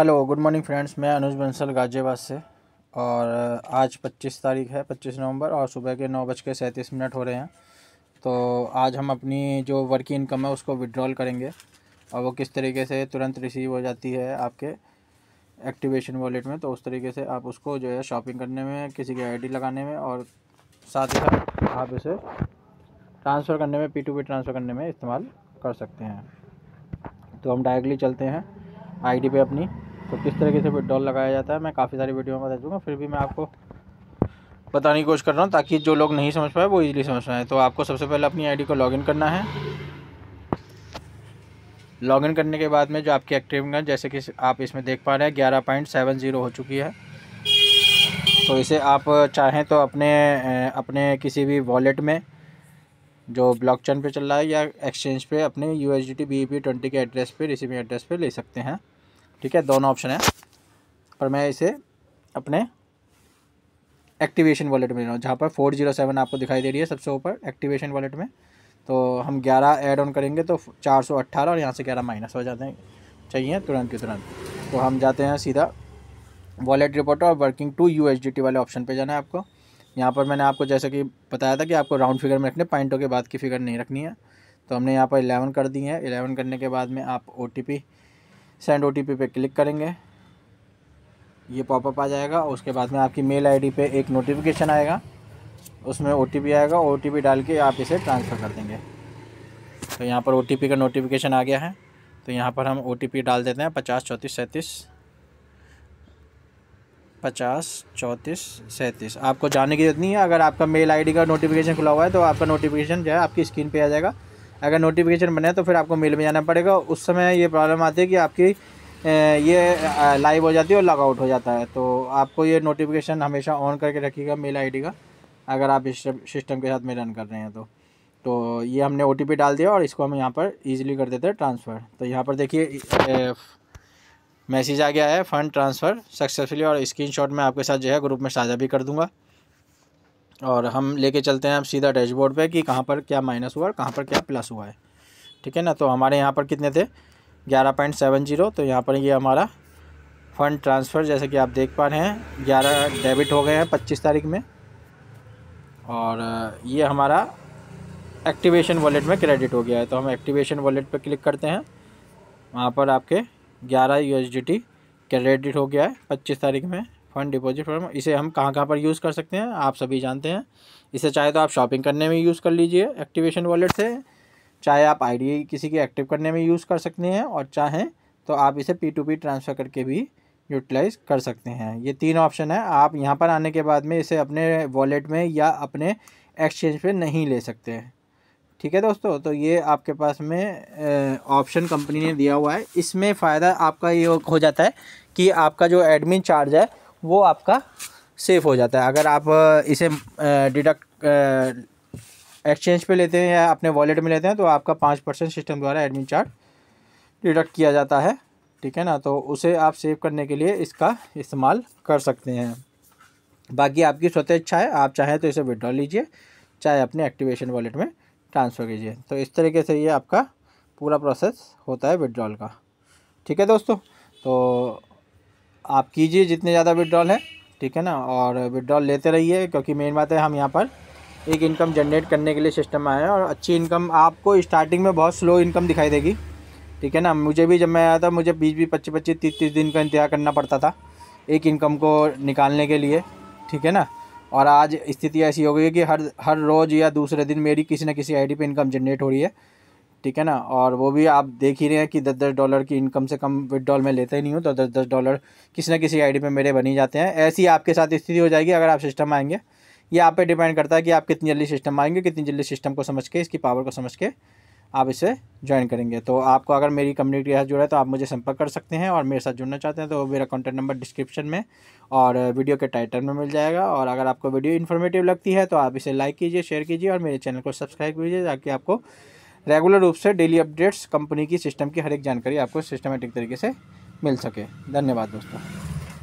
hello good morning friends मैं अनुज बंसल गाजियाबाद से और आज 25 तारीख है 25 नवंबर और सुबह के नौ बज के सैंतीस मिनट हो रहे हैं तो आज हम अपनी जो वर्किंग इनकम है उसको विड्रॉल करेंगे और वो किस तरीके से तुरंत रिसीव हो जाती है आपके एक्टिवेशन वॉलेट में तो उस तरीके से आप उसको जो है शॉपिंग करने में किसी की आई लगाने में और साथ ही साथ आप इसे ट्रांसफ़र करने में पी टू पी ट्रांसफ़र करने में इस्तेमाल कर सकते हैं तो हम डायरेक्टली चलते हैं आईडी पे अपनी तो किस तरीके से डॉल लगाया जाता है मैं काफ़ी सारी वीडियो में बता दूँगा फिर भी मैं आपको बताने की कोशिश कर रहा हूँ ताकि जो लोग नहीं समझ पाए वो इजीली समझ पाए तो आपको सबसे पहले अपनी आईडी को लॉगिन करना है लॉगिन करने के बाद में जो आपकी एक्टिव है जैसे कि आप इसमें देख पा रहे हैं ग्यारह पॉइंट सेवन ज़ीरो हो चुकी है तो इसे आप चाहें तो अपने अपने किसी भी वॉलेट में जो ब्लॉकचेन पे चल रहा है या एक्सचेंज पे अपने U S D T B P twenty के एड्रेस पे रिसीविंग एड्रेस पे ले सकते हैं ठीक है दोनों ऑप्शन है पर मैं इसे अपने एक्टिवेशन वॉलेट में ले रहा हूँ जहाँ पर फोर जीरो सेवन आपको दिखाई दे रही है सबसे ऊपर एक्टिवेशन वॉलेट में तो हम ग्यारह ऐड ऑन करेंगे तो चार सौ अट्ठारह और यहाँ से ग्यारह माइनस हो जाते हैं चाहिए तुरंत के तुरंत तो हम जाते हैं सीधा वॉलेट रिपोर्टर और वर्किंग टू यू वाले ऑप्शन पर जाना है आपको यहाँ पर मैंने आपको जैसे कि बताया था कि आपको राउंड फिगर में रखने पॉइंटों के बाद की फिगर नहीं रखनी है तो हमने यहाँ पर 11 कर दी है 11 करने के बाद में आप ओ सेंड ओ पे क्लिक करेंगे ये पॉपअप आ जाएगा और उसके बाद में आपकी मेल आईडी पे एक नोटिफिकेशन आएगा उसमें ओ आएगा ओ डाल के आप इसे ट्रांसफ़र कर देंगे तो यहाँ पर ओ का नोटिफिकेशन आ गया है तो यहाँ पर हम ओ डाल देते हैं पचास चौंतीस सैंतीस पचास चौंतीस सैंतीस आपको जाने की जरूरत नहीं है अगर आपका मेल आईडी का नोटिफिकेशन खुला हुआ है तो आपका नोटिफिकेशन जो है आपकी स्क्रीन पे आ जाएगा अगर नोटिफिकेशन बने तो फिर आपको मेल में जाना पड़ेगा उस समय ये प्रॉब्लम आती है कि आपकी ये लाइव हो जाती है और लॉग आउट हो जाता है तो आपको ये नोटिफिकेशन हमेशा ऑन करके रखिएगा मेल आईडी का अगर आप इस सिस्टम के साथ में रन कर रहे हैं तो तो ये हमने ओ डाल दिया और इसको हम यहाँ पर ईजिली कर देते हैं ट्रांसफ़र तो यहाँ पर देखिए मैसेज आ गया है फ़ंड ट्रांसफ़र सक्सेसफुली और स्क्रीन में आपके साथ जो है ग्रुप में साझा भी कर दूँगा और हम लेके चलते हैं अब सीधा डैशबोर्ड पे कि कहाँ पर क्या माइनस हुआ और कहाँ पर क्या प्लस हुआ है ठीक है ना तो हमारे यहाँ पर कितने थे ग्यारह पॉइंट सेवन जीरो तो यहाँ पर ये यह हमारा फ़ंड ट्रांसफ़र जैसे कि आप देख पा रहे हैं ग्यारह डेबिट हो गए हैं पच्चीस तारीख में और ये हमारा एक्टिवेशन वॉलेट में क्रेडिट हो गया है तो हम एक्टिवेशन वॉलेट पर क्लिक करते हैं वहाँ पर आपके ग्यारह यू क्रेडिट हो गया है पच्चीस तारीख में फंड डिपॉजिट फॉर्म इसे हम कहाँ कहाँ पर यूज़ कर सकते हैं आप सभी जानते हैं इसे चाहे तो आप शॉपिंग करने में यूज़ कर लीजिए एक्टिवेशन वॉलेट से चाहे आप आई किसी की एक्टिव करने में यूज़ कर सकते हैं और चाहें तो आप इसे पी टू पी ट्रांसफ़र करके भी यूटिलाइज कर सकते हैं ये तीन ऑप्शन है आप यहाँ पर आने के बाद में इसे अपने वॉलेट में या अपने एक्सचेंज पे नहीं ले सकते हैं ठीक है दोस्तों तो ये आपके पास में ऑप्शन कंपनी ने दिया हुआ है इसमें फ़ायदा आपका ये हो जाता है कि आपका जो एडमिन चार्ज है वो आपका सेफ़ हो जाता है अगर आप इसे डिडक्ट एक्सचेंज पे लेते हैं या अपने वॉलेट में लेते हैं तो आपका पाँच परसेंट सिस्टम द्वारा एडमिन चार्ज डिडक्ट किया जाता है ठीक है ना तो उसे आप सेव करने के लिए इसका इस्तेमाल कर सकते हैं बाकी आपकी स्वतः इच्छा है आप चाहें तो इसे विड्रॉ लीजिए चाहे अपने एक्टिवेशन वॉलेट में ट्रांसफ़र कीजिए तो इस तरीके से ये आपका पूरा प्रोसेस होता है विड्रॉल का ठीक है दोस्तों तो आप कीजिए जितने ज़्यादा विड्रॉल है ठीक है ना और विड्रॉल लेते रहिए क्योंकि मेन बात है हम यहाँ पर एक इनकम जनरेट करने के लिए सिस्टम आए हैं और अच्छी इनकम आपको स्टार्टिंग में बहुत स्लो इनकम दिखाई देगी ठीक है ना मुझे भी जब मैं आया था मुझे बीस बीस पच्चीस पच्चीस तीस तीस दिन का इंतजार करना पड़ता था एक इनकम को निकालने के लिए ठीक है ना और आज स्थिति ऐसी हो गई है कि हर हर रोज़ या दूसरे दिन मेरी किसी न किसी आईडी पे इनकम जनरेट हो रही है ठीक है ना और वो भी आप देख ही रहे हैं कि दस दस डॉलर की इनकम से कम विदड्रॉल में लेते ही नहीं हूँ तो दस दस डॉलर किसी ना किसी आईडी पे मेरे बनी जाते हैं ऐसी आपके साथ स्थिति हो जाएगी अगर आप सिस्टम आएंगे ये आप पे डिपेंड करता है कि आप कितनी जल्दी सिस्टम आएंगे कितनी जल्दी सिस्टम को समझ के इसकी पावर को समझ के आप इसे ज्वाइन करेंगे तो आपको अगर मेरी कम्युनिटी के साथ जुड़ा है तो आप मुझे संपर्क कर सकते हैं और मेरे साथ जुड़ना चाहते हैं तो मेरा कॉन्टैक्ट नंबर डिस्क्रिप्शन में और वीडियो के टाइटल में मिल जाएगा और अगर आपको वीडियो इन्फॉर्मेटिव लगती है तो आप इसे लाइक कीजिए शेयर कीजिए और मेरे चैनल को सब्सक्राइब कीजिए ताकि आपको रेगुलर रूप से डेली अपडेट्स कंपनी की सिस्टम की हर एक जानकारी आपको सिस्टमेटिक तरीके से मिल सके धन्यवाद दोस्तों